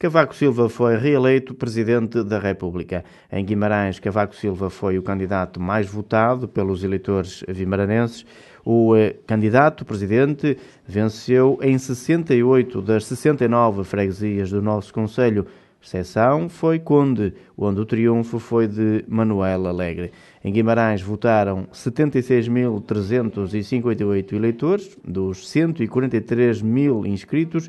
Cavaco Silva foi reeleito presidente da República. Em Guimarães, Cavaco Silva foi o candidato mais votado pelos eleitores vimaranenses. O eh, candidato presidente venceu em 68 das 69 freguesias do nosso Conselho. Exceção foi Conde, onde o triunfo foi de Manuel Alegre. Em Guimarães votaram 76.358 eleitores, dos 143 mil inscritos,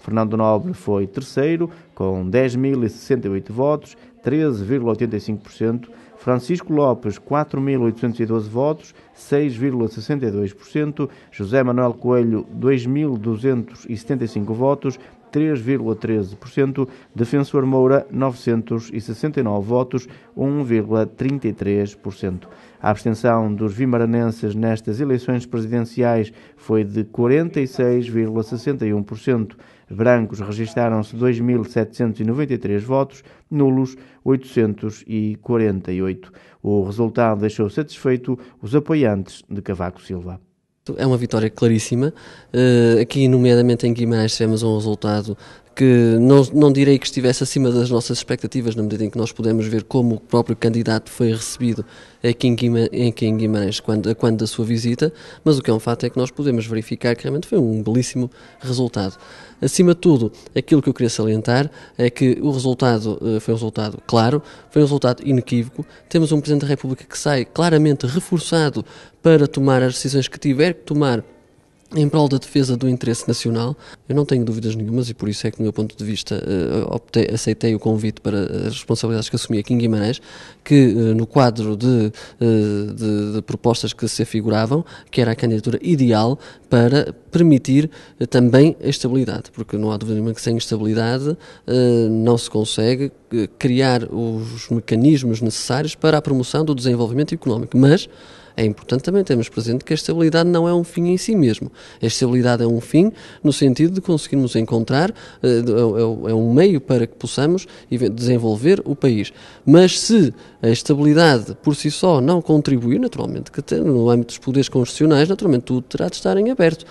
Fernando Nobre foi terceiro, com 10.068 votos, 13,85%. Francisco Lopes, 4.812 votos, 6,62%. José Manuel Coelho, 2.275 votos, 3,13%, Defensor Moura 969 votos, 1,33%. A abstenção dos vimaranenses nestas eleições presidenciais foi de 46,61%. Brancos registaram-se 2.793 votos, nulos 848. O resultado deixou satisfeito os apoiantes de Cavaco Silva. É uma vitória claríssima. Eh, aqui, nomeadamente em Guimarães, tivemos um resultado que não, não direi que estivesse acima das nossas expectativas, na medida em que nós pudemos ver como o próprio candidato foi recebido aqui em Guimarães, aqui em Guimarães quando, quando da sua visita, mas o que é um fato é que nós podemos verificar que realmente foi um belíssimo resultado. Acima de tudo, aquilo que eu queria salientar é que o resultado eh, foi um resultado claro, foi um resultado inequívoco. Temos um Presidente da República que sai claramente reforçado para tomar as decisões que tiver que tomar em prol da defesa do interesse nacional, eu não tenho dúvidas nenhumas e por isso é que, do meu ponto de vista, eh, optei, aceitei o convite para as responsabilidades que assumi aqui em Guimarães, que eh, no quadro de, eh, de, de propostas que se afiguravam, que era a candidatura ideal para permitir também a estabilidade, porque não há dúvida nenhuma que sem estabilidade não se consegue criar os mecanismos necessários para a promoção do desenvolvimento económico, mas é importante também termos presente que a estabilidade não é um fim em si mesmo. A estabilidade é um fim no sentido de conseguirmos encontrar, eh, é, é, é um meio para que possamos desenvolver o país. Mas se a estabilidade por si só não contribuir, naturalmente que no âmbito dos poderes constitucionais, naturalmente tudo terá de estar em aberto.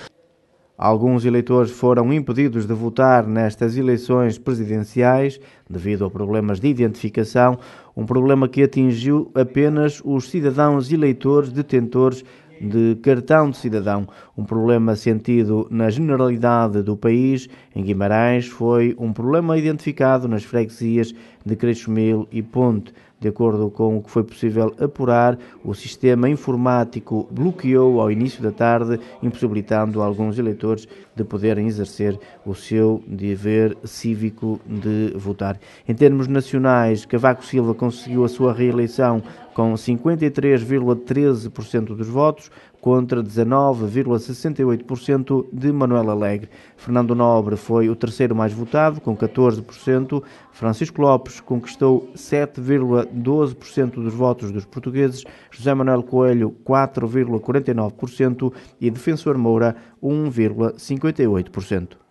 Alguns eleitores foram impedidos de votar nestas eleições presidenciais devido a problemas de identificação, um problema que atingiu apenas os cidadãos eleitores detentores de cartão de cidadão, um problema sentido na generalidade do país. Em Guimarães foi um problema identificado nas freguesias de Creixomil e Ponte. De acordo com o que foi possível apurar, o sistema informático bloqueou ao início da tarde, impossibilitando alguns eleitores de poderem exercer o seu dever cívico de votar. Em termos nacionais, Cavaco Silva conseguiu a sua reeleição com 53,13% dos votos contra 19,68% de Manuel Alegre. Fernando Nobre foi o terceiro mais votado, com 14%. Francisco Lopes conquistou 7,12% dos votos dos portugueses. José Manuel Coelho, 4,49%. E Defensor Moura, 1,58%.